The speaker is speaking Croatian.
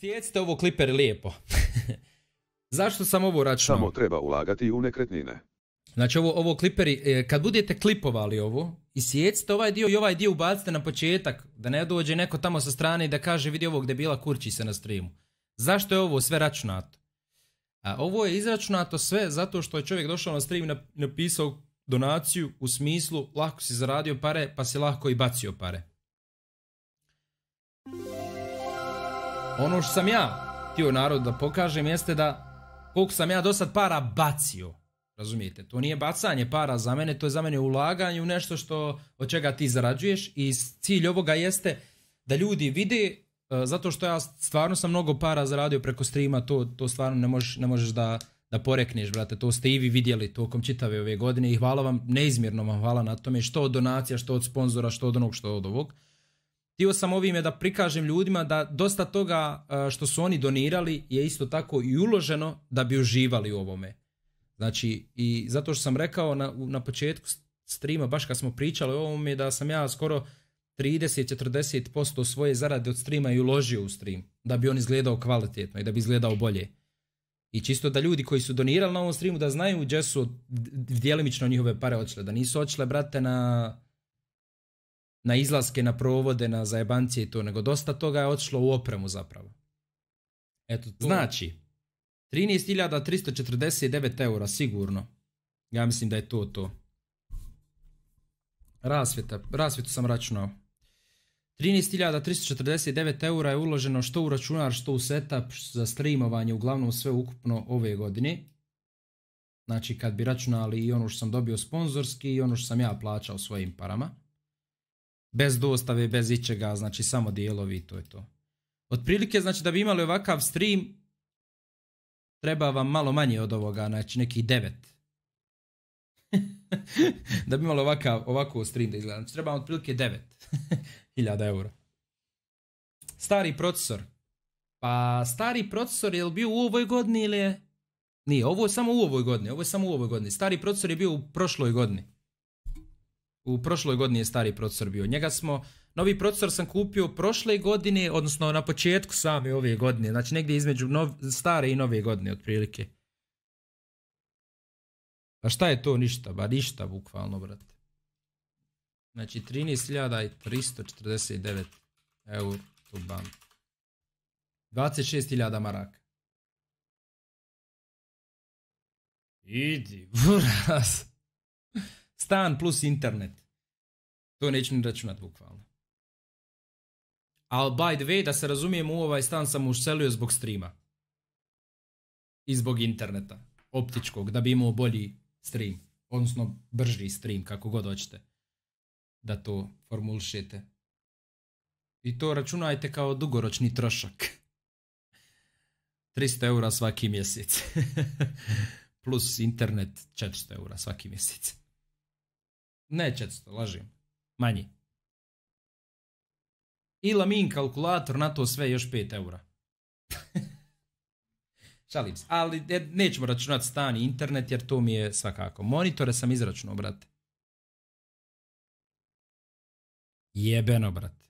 Sjecite ovo kliper lijepo. Zašto sam ovo računao? Samo treba ulagati u nekretnine. Znači ovo, ovo kliperi, e, kad budete klipovali ovo, i sjecite ovaj dio i ovaj dio ubacite na početak, da ne dođe neko tamo sa strane i da kaže vidi ovog debila kurči se na streamu. Zašto je ovo sve računato? A ovo je izračunato sve zato što je čovjek došao na stream i napisao donaciju u smislu lako si zaradio pare pa si lako i bacio pare. Ono što sam ja htio narod da pokažem jeste da koliko sam ja dosad para bacio. Razumijete, to nije bacanje para za mene, to je za mene ulaganje u nešto što, od čega ti zarađuješ i cilj ovoga jeste da ljudi vide, e, zato što ja stvarno sam mnogo para zaradio preko streama, to, to stvarno ne možeš, ne možeš da, da porekneš, brate, to ste i vi vidjeli tokom čitave ove godine i hvala vam, neizmjerno vam hvala na tome, što od donacija, što od sponzora, što od onog, što od ovog. Htio sam ovime da prikažem ljudima da dosta toga e, što su oni donirali je isto tako i uloženo da bi uživali u ovome. Znači, i zato što sam rekao na, početku streama, baš kad smo pričali o ovome, da sam ja skoro 30-40% svoje zarade od streama i uložio u stream, da bi on izgledao kvalitetno i da bi izgledao bolje. I čisto da ljudi koji su donirali na ovom streamu da znaju gdje su djelimično njihove pare očile, da nisu očile, brate, na na izlaske, na provode, na zajebancije i to, nego dosta toga je otišlo u opremu zapravo. Eto to. Znači, 13.349 eura sigurno. Ja mislim da je to to. Rasvjeta, rasvjetu sam računao. 13.349 eura je uloženo što u računar, što u setup, za streamovanje, uglavnom sve ukupno ove godine. Znači kad bi računali i ono što sam dobio sponzorski i ono što sam ja plaćao svojim parama. Bez dostave, bez ičega, znači samo dijelovi to je to. Otprilike, znači da bi imali ovakav stream, treba vam malo manje od ovoga, znači neki devet. da bi imali ovakav, ovako stream da izgleda. Znači treba vam otprilike devet hiljada eura. Stari procesor. Pa stari procesor je li bio u ovoj godini ili je... Nije, ovo je samo u ovoj godini, ovo je samo u ovoj godini. Stari procesor je bio u prošloj godini. U prošloj godini je stari procesor bio. Njega smo, novi procesor sam kupio prošle godine, odnosno na početku same ove godine. Znači negdje između stare i nove godine otprilike. A pa šta je to ništa, ba ništa bukvalno, brate. Znači 13.349 eur tu bam. 26.000 maraka. Idi, buras. Stan plus internet. To neću ni računati, bukvalno. Al, by the way, da se razumijem, u ovaj stan sam uselio zbog streama. I zbog interneta. Optičkog, da bi imao bolji stream. Odnosno, brži stream, kako god hoćete. Da to formulšete. I to računajte kao dugoročni trošak. 300 eura svaki mjesec. Plus internet 400 eura svaki mjesec. Ne 400, lažim. Manji. I Lamin kalkulator, na to sve još 5 eura. Šalim se. Ali nećemo računati stani internet jer to mi je svakako. Monitore sam izračunao, brate. Jebeno, brate.